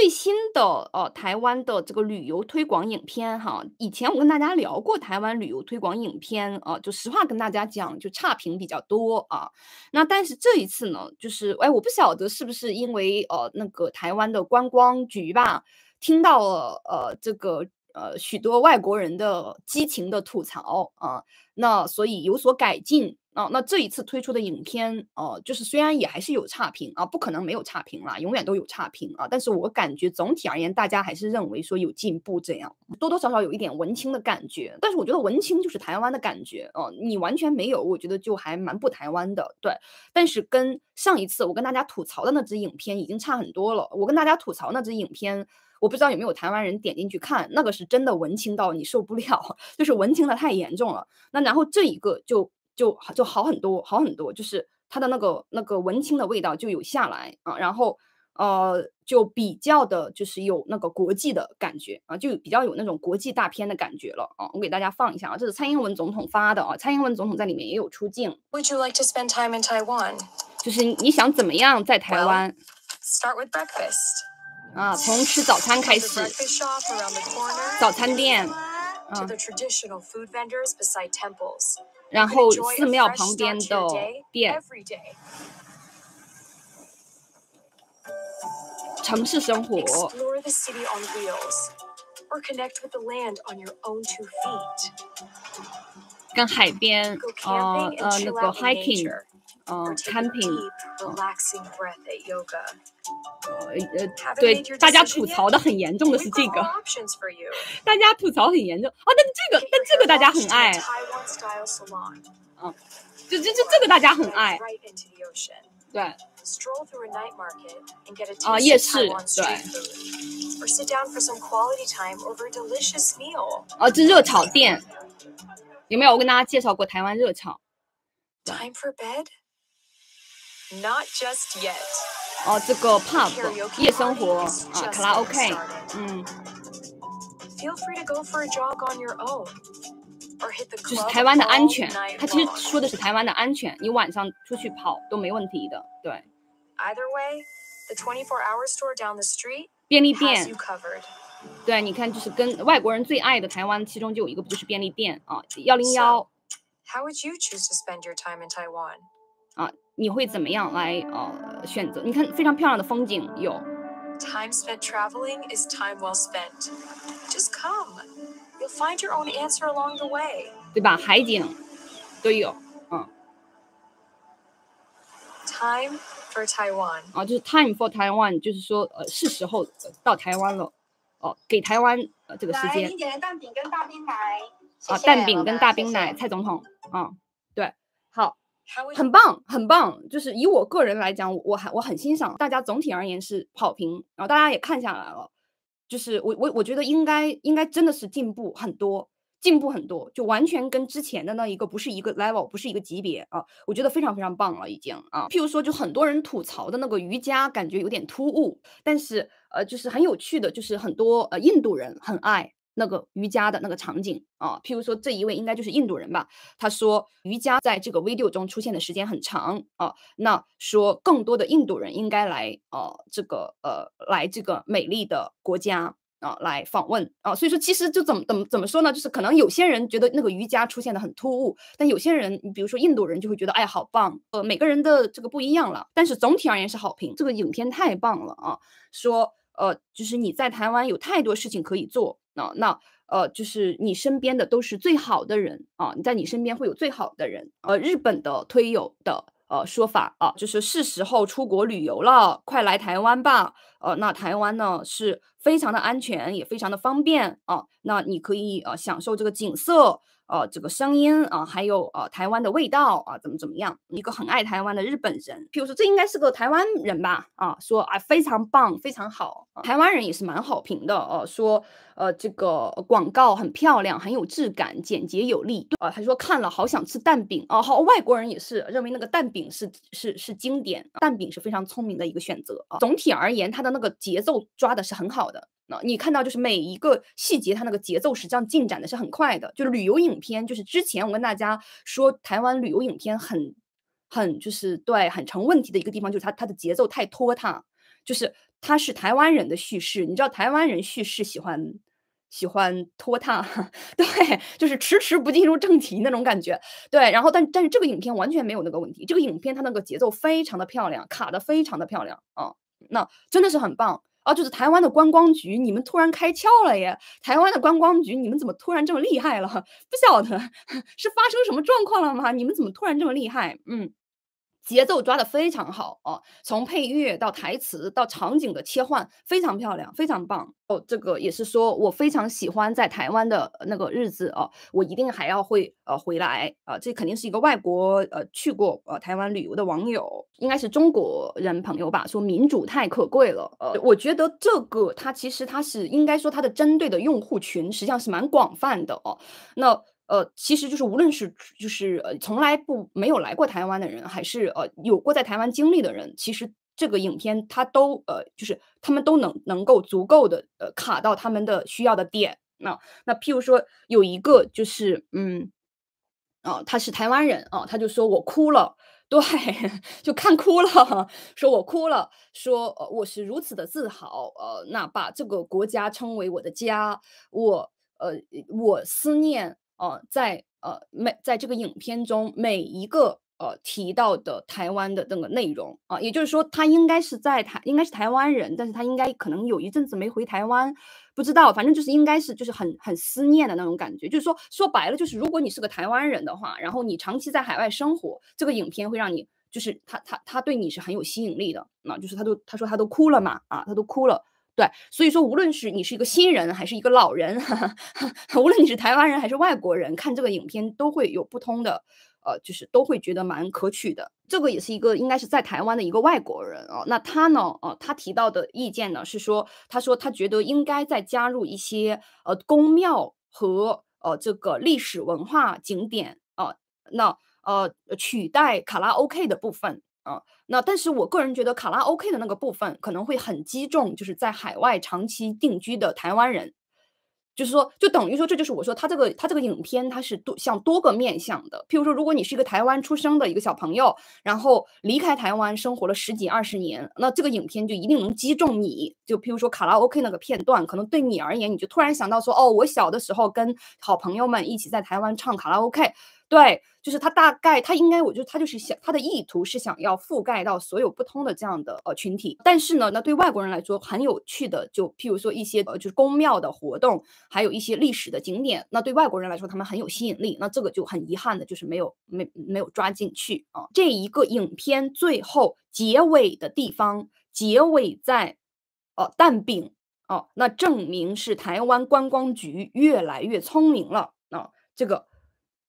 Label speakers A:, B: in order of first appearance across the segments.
A: 最新的呃，台湾的这个旅游推广影片哈，以前我跟大家聊过台湾旅游推广影片，呃，就实话跟大家讲，就差评比较多啊。那但是这一次呢，就是哎，我不晓得是不是因为呃那个台湾的观光局吧，听到了呃这个呃许多外国人的激情的吐槽啊，那所以有所改进。哦，那这一次推出的影片，哦，就是虽然也还是有差评啊，不可能没有差评啦，永远都有差评啊。但是我感觉总体而言，大家还是认为说有进步，这样多多少少有一点文青的感觉。但是我觉得文青就是台湾的感觉啊，你完全没有，我觉得就还蛮不台湾的。对，但是跟上一次我跟大家吐槽的那支影片已经差很多了。我跟大家吐槽那支影片，我不知道有没有台湾人点进去看，那个是真的文青到你受不了，就是文青的太严重了。那然后这一个就。就就好很多，好很多，就是它的那个那个文青的味道就有下来啊，然后呃就比较的，就是有那个国际的感觉啊，就比较有那种国际大片的感觉了啊。我给大家放一下啊，这是蔡英文总统发的啊，蔡英文总统在里面也有出镜。Would you like to spend time in Taiwan？就是你想怎么样在台湾？Start with breakfast。啊，从吃早餐开始。早餐店。To the traditional temples food vendors beside。
B: 然后寺庙旁边的
A: 店，城市生活，跟海边，呃，那个 hiking，呃，camping。呃呃，对，大家吐槽的很严重的是这个，大家吐槽很严重哦。但
B: 这个，但这个大家很爱。
A: 嗯，这这这这个大家很爱。对。啊，夜市对。啊，这热炒店有没有？我跟大家介绍过台湾热炒。Time for bed? Not just yet. 哦，这个 pub 夜生活啊，卡拉 OK，嗯，就是台湾的安全，他其实说的是台湾的安全，你晚上出去跑都没问题的，对。便利店，对，你看，就是跟外国人最爱的台湾，其中就有一个不就是便利店啊，幺零幺。啊，你会怎么样来？呃，选择你看非常漂亮的风景有。Time spent traveling is time well spent. Just come, you'll find your own answer along the way. 对吧？海景都有，嗯。Time for Taiwan. 啊，就是 time for Taiwan，就是说，呃，是时候到台湾了。哦，给台湾呃这个时间。来，蛋饼跟大冰奶。
B: 啊，蛋饼跟
A: 大冰奶，蔡总统。嗯，对，好。很棒，很棒，就是以我个人来讲，我还我很欣赏大家。总体而言是好评，然后大家也看下来了，就是我我我觉得应该应该真的是进步很多，进步很多，就完全跟之前的那一个不是一个 level，不是一个级别啊。我觉得非常非常棒了，已经啊。譬如说，就很多人吐槽的那个瑜伽感觉有点突兀，但是呃，就是很有趣的，就是很多呃印度人很爱。那个瑜伽的那个场景啊，譬如说这一位应该就是印度人吧？他说瑜伽在这个 video 中出现的时间很长啊，那说更多的印度人应该来呃这个呃来这个美丽的国家啊来访问啊，所以说其实就怎么怎么怎么说呢？就是可能有些人觉得那个瑜伽出现的很突兀，但有些人你比如说印度人就会觉得哎好棒，呃每个人的这个不一样了，但是总体而言是好评。这个影片太棒了啊！说呃就是你在台湾有太多事情可以做。那那呃，就是你身边的都是最好的人啊！你在你身边会有最好的人。呃，日本的推友的呃说法啊，就是是时候出国旅游了，快来台湾吧！呃，那台湾呢是非常的安全，也非常的方便啊。那你可以呃享受这个景色。呃，这个声音啊，还有呃，台湾的味道啊，怎么怎么样？一个很爱台湾的日本人，譬如说，这应该是个台湾人吧？啊，说啊，非常棒，非常好。台湾人也是蛮好评的，呃，说呃，这个广告很漂亮，很有质感，简洁有力。啊，他说看了好想吃蛋饼啊，好，外国人也是认为那个蛋饼是是是经典，蛋饼是非常聪明的一个选择啊。总体而言，它的那个节奏抓的是很好的。你看到就是每一个细节，它那个节奏实际上进展的是很快的。就是旅游影片，就是之前我跟大家说，台湾旅游影片很很就是对很成问题的一个地方，就是它它的节奏太拖沓。就是它是台湾人的叙事，你知道台湾人叙事喜欢喜欢拖沓，对，就是迟迟不进入正题那种感觉。对，然后但但是这个影片完全没有那个问题，这个影片它那个节奏非常的漂亮，卡的非常的漂亮啊，那真的是很棒。哦，就是台湾的观光局，你们突然开窍了耶！台湾的观光局，你们怎么突然这么厉害了？不晓得 是发生什么状况了吗？你们怎么突然这么厉害？嗯。节奏抓得非常好啊，从配乐到台词到场景的切换非常漂亮，非常棒哦。这个也是说我非常喜欢在台湾的那个日子啊，我一定还要会呃回来啊。这肯定是一个外国呃去过呃台湾旅游的网友，应该是中国人朋友吧？说民主太可贵了，呃，我觉得这个它其实它是应该说它的针对的用户群实际上是蛮广泛的哦。那。呃，其实就是无论是就是呃，从来不没有来过台湾的人，还是呃有过在台湾经历的人，其实这个影片它都呃，就是他们都能能够足够的呃卡到他们的需要的点啊。那譬如说有一个就是嗯啊，他是台湾人啊，他就说我哭了，对，就看哭了，说我哭了，说呃我是如此的自豪，呃，那把这个国家称为我的家，我呃我思念。呃，在呃每在这个影片中每一个呃提到的台湾的那个内容啊，也就是说他应该是在台，应该是台湾人，但是他应该可能有一阵子没回台湾，不知道，反正就是应该是就是很很思念的那种感觉，就是说说白了就是如果你是个台湾人的话，然后你长期在海外生活，这个影片会让你就是他他他对你是很有吸引力的，那就是他都他说他都哭了嘛啊，他都哭了。对，所以说，无论是你是一个新人，还是一个老人，无论你是台湾人还是外国人，看这个影片都会有不同的，呃，就是都会觉得蛮可取的。这个也是一个应该是在台湾的一个外国人啊，那他呢，呃，他提到的意见呢是说，他说他觉得应该再加入一些呃宫庙和呃这个历史文化景点啊，那呃取代卡拉 OK 的部分。啊，那但是我个人觉得卡拉 OK 的那个部分可能会很击中，就是在海外长期定居的台湾人，就是说，就等于说，这就是我说他这个他这个影片它是多向多个面向的。譬如说，如果你是一个台湾出生的一个小朋友，然后离开台湾生活了十几二十年，那这个影片就一定能击中你。就譬如说，卡拉 OK 那个片段，可能对你而言，你就突然想到说，哦，我小的时候跟好朋友们一起在台湾唱卡拉 OK。对，就是他大概他应该，我觉得他就是想他的意图是想要覆盖到所有不同的这样的呃群体，但是呢，那对外国人来说很有趣的，就譬如说一些呃就是宫庙的活动，还有一些历史的景点，那对外国人来说他们很有吸引力，那这个就很遗憾的就是没有没没有抓进去啊。这一个影片最后结尾的地方，结尾在呃蛋饼哦，那证明是台湾观光局越来越聪明了啊，这个。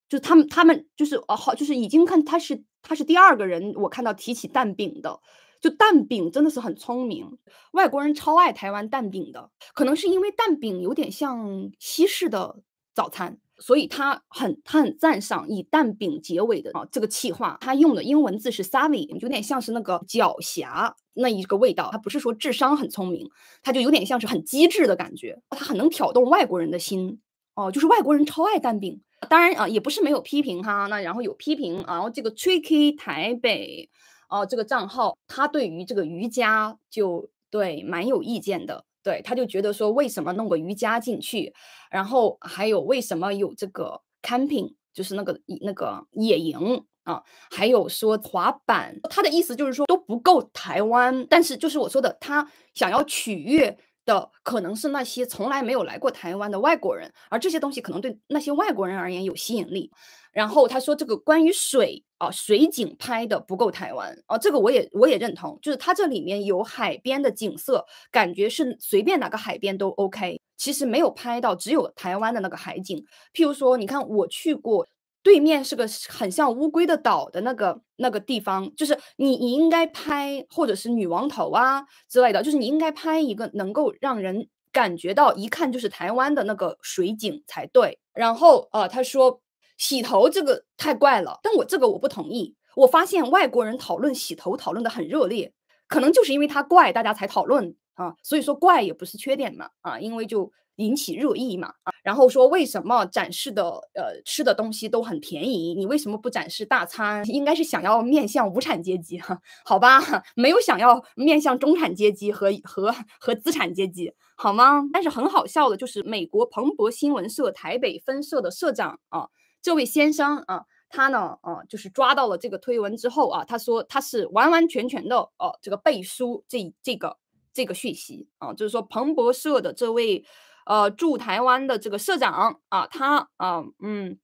A: 就他们，他们就是哦，好，就是已经看他是他是第二个人，我看到提起蛋饼的，就蛋饼真的是很聪明，外国人超爱台湾蛋饼的，可能是因为蛋饼有点像西式的早餐，所以他很他很赞赏以蛋饼结尾的啊这个气话，他用的英文字是 savvy，有点像是那个狡黠那一个味道，他不是说智商很聪明，他就有点像是很机智的感觉，他很能挑动外国人的心，哦，就是外国人超爱蛋饼。当然啊，也不是没有批评哈。那然后有批评，然后这个 tricky 台北，哦，这个账号他对于这个瑜伽就对蛮有意见的。对，他就觉得说为什么弄个瑜伽进去，然后还有为什么有这个 camping，就是那个那个野营啊，还有说滑板，他的意思就是说都不够台湾。但是就是我说的，他想要取悦。的可能是那些从来没有来过台湾的外国人，而这些东西可能对那些外国人而言有吸引力。然后他说，这个关于水啊水景拍的不够台湾啊，这个我也我也认同，就是它这里面有海边的景色，感觉是随便哪个海边都 OK，其实没有拍到只有台湾的那个海景。譬如说，你看我去过。对面是个很像乌龟的岛的那个那个地方，就是你你应该拍或者是女王头啊之类的，就是你应该拍一个能够让人感觉到一看就是台湾的那个水景才对。然后呃，他说洗头这个太怪了，但我这个我不同意。我发现外国人讨论洗头讨论的很热烈，可能就是因为它怪大家才讨论。啊，所以说怪也不是缺点嘛，啊，因为就引起热议嘛，啊，然后说为什么展示的呃吃的东西都很便宜，你为什么不展示大餐？应该是想要面向无产阶级哈，好吧，没有想要面向中产阶级和和和资产阶级好吗？但是很好笑的就是美国彭博新闻社台北分社的社长啊，这位先生啊，他呢啊，就是抓到了这个推文之后啊，他说他是完完全全的哦，这个背书这这个。这个讯息啊，就是说彭博社的这位，呃，驻台湾的这个社长啊，他啊，嗯，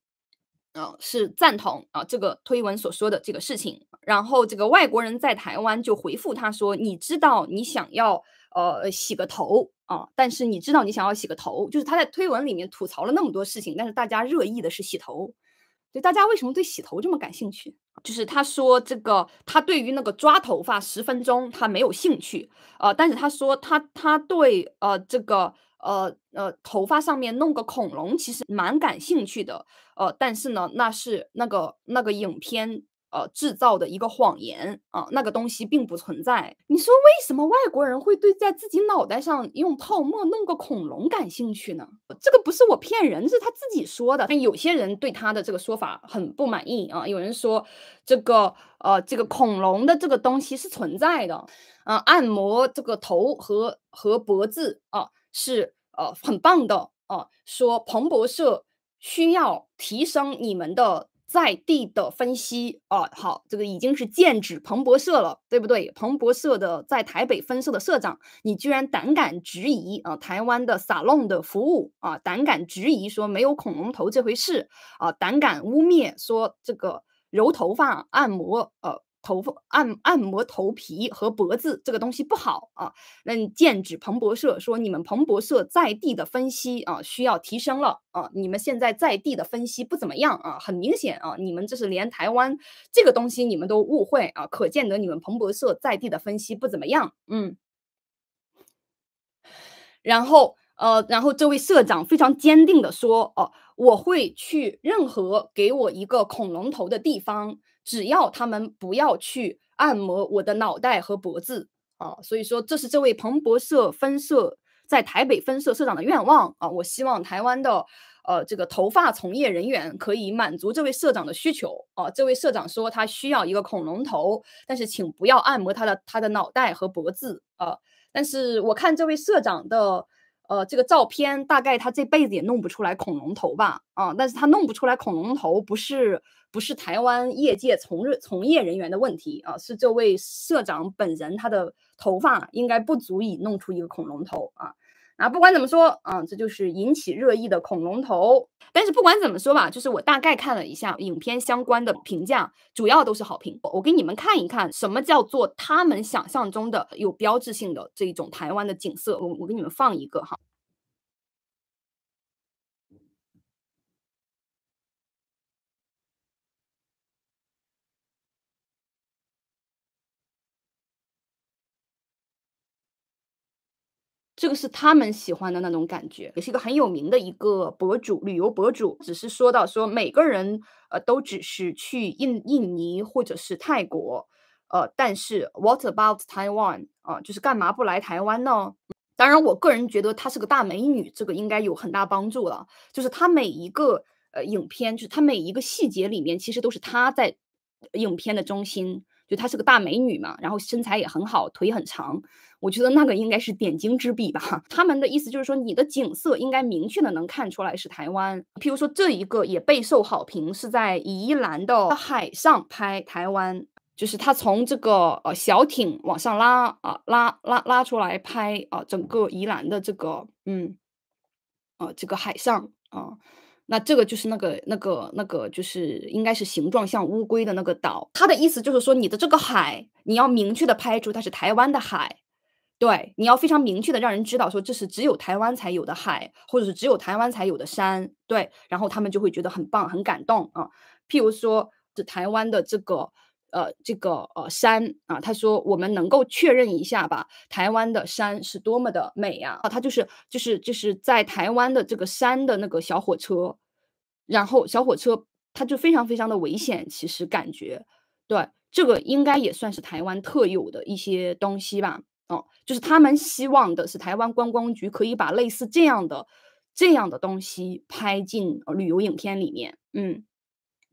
A: 嗯，是赞同啊这个推文所说的这个事情。然后这个外国人在台湾就回复他说：“你知道你想要呃洗个头啊，但是你知道你想要洗个头，就是他在推文里面吐槽了那么多事情，但是大家热议的是洗头。”就大家为什么对洗头这么感兴趣？就是他说这个，他对于那个抓头发十分钟他没有兴趣，呃，但是他说他他对呃这个呃呃头发上面弄个恐龙其实蛮感兴趣的，呃，但是呢那是那个那个影片。呃，制造的一个谎言啊，那个东西并不存在。你说为什么外国人会对在自己脑袋上用泡沫弄个恐龙感兴趣呢？这个不是我骗人，是他自己说的。但有些人对他的这个说法很不满意啊。有人说，这个呃，这个恐龙的这个东西是存在的呃，按摩这个头和和脖子啊是呃很棒的啊。说彭博社需要提升你们的。在地的分析啊，好，这个已经是剑指彭博社了，对不对？彭博社的在台北分社的社长，你居然胆敢质疑啊，台湾的撒龙的服务啊，胆敢质疑说没有恐龙头这回事啊，胆敢污蔑说这个揉头发按摩呃。头发按按摩头皮和脖子这个东西不好啊。那你剑指彭博社说，你们彭博社在地的分析啊，需要提升了啊。你们现在在地的分析不怎么样啊，很明显啊，你们这是连台湾这个东西你们都误会啊，可见得你们彭博社在地的分析不怎么样。嗯。然后呃，然后这位社长非常坚定的说哦，我会去任何给我一个恐龙头的地方。只要他们不要去按摩我的脑袋和脖子啊，所以说这是这位彭博社分社在台北分社社长的愿望啊。我希望台湾的呃这个头发从业人员可以满足这位社长的需求啊。这位社长说他需要一个恐龙头，但是请不要按摩他的他的脑袋和脖子啊。但是我看这位社长的。呃，这个照片大概他这辈子也弄不出来恐龙头吧？啊，但是他弄不出来恐龙头，不是不是台湾业界从从业人员的问题啊，是这位社长本人他的头发应该不足以弄出一个恐龙头啊。啊，不管怎么说，嗯，这就是引起热议的恐龙头。但是不管怎么说吧，就是我大概看了一下影片相关的评价，主要都是好评。我给你们看一看什么叫做他们想象中的有标志性的这一种台湾的景色。我我给你们放一个哈。这个是他们喜欢的那种感觉，也是一个很有名的一个博主，旅游博主。只是说到说每个人，呃，都只是去印印尼或者是泰国，呃，但是 What about Taiwan 啊？就是干嘛不来台湾呢？当然，我个人觉得她是个大美女，这个应该有很大帮助了。就是她每一个呃影片，就是她每一个细节里面，其实都是她在影片的中心，就她是个大美女嘛，然后身材也很好，腿很长。我觉得那个应该是点睛之笔吧。他们的意思就是说，你的景色应该明确的能看出来是台湾。譬如说，这一个也备受好评，是在宜兰的海上拍台湾，就是他从这个呃小艇往上拉啊拉拉拉出来拍啊整个宜兰的这个嗯，啊这个海上啊，那这个就是那个那个那个就是应该是形状像乌龟的那个岛。他的意思就是说，你的这个海你要明确的拍出它是台湾的海。对，你要非常明确的让人知道，说这是只有台湾才有的海，或者是只有台湾才有的山。对，然后他们就会觉得很棒、很感动啊。譬如说，这台湾的这个呃这个呃山啊，他说我们能够确认一下吧，台湾的山是多么的美呀啊！他就是就是就是在台湾的这个山的那个小火车，然后小火车它就非常非常的危险，其实感觉对这个应该也算是台湾特有的一些东西吧。哦，就是他们希望的是台湾观光局可以把类似这样的这样的东西拍进旅游影片里面，嗯，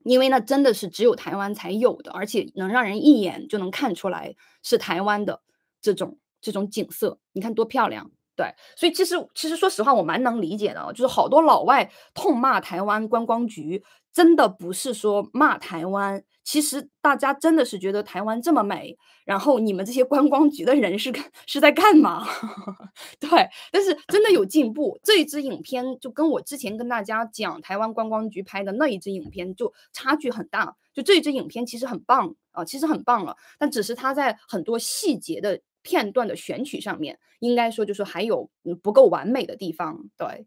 A: 因为那真的是只有台湾才有的，而且能让人一眼就能看出来是台湾的这种这种景色，你看多漂亮。对，所以其实其实说实话，我蛮能理解的，就是好多老外痛骂台湾观光局，真的不是说骂台湾，其实大家真的是觉得台湾这么美，然后你们这些观光局的人是是在干嘛？对，但是真的有进步，这一支影片就跟我之前跟大家讲台湾观光局拍的那一支影片就差距很大，就这一支影片其实很棒啊，其实很棒了，但只是它在很多细节的。片段的选取上面，应该说就是还有不够完美的地方，对。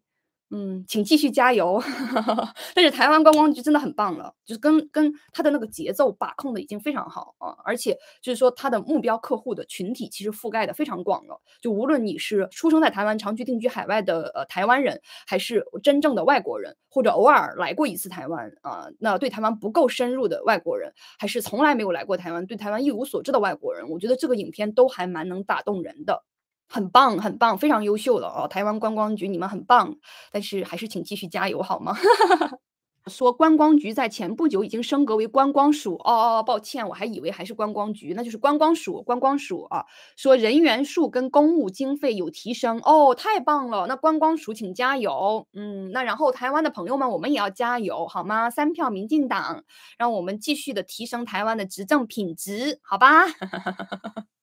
A: 嗯，请继续加油。但是台湾观光局真的很棒了，就是跟跟他的那个节奏把控的已经非常好啊，而且就是说他的目标客户的群体其实覆盖的非常广了。就无论你是出生在台湾、长期定居海外的呃台湾人，还是真正的外国人，或者偶尔来过一次台湾啊，那对台湾不够深入的外国人，还是从来没有来过台湾、对台湾一无所知的外国人，我觉得这个影片都还蛮能打动人的。很棒，很棒，非常优秀了哦！台湾观光局，你们很棒，但是还是请继续加油好吗？说观光局在前不久已经升格为观光署哦哦，抱歉，我还以为还是观光局，那就是观光署，观光署啊。说人员数跟公务经费有提升哦，太棒了！那观光署请加油，嗯，那然后台湾的朋友们，我们也要加油好吗？三票民进党，让我们继续的提升台湾的执政品质，好吧？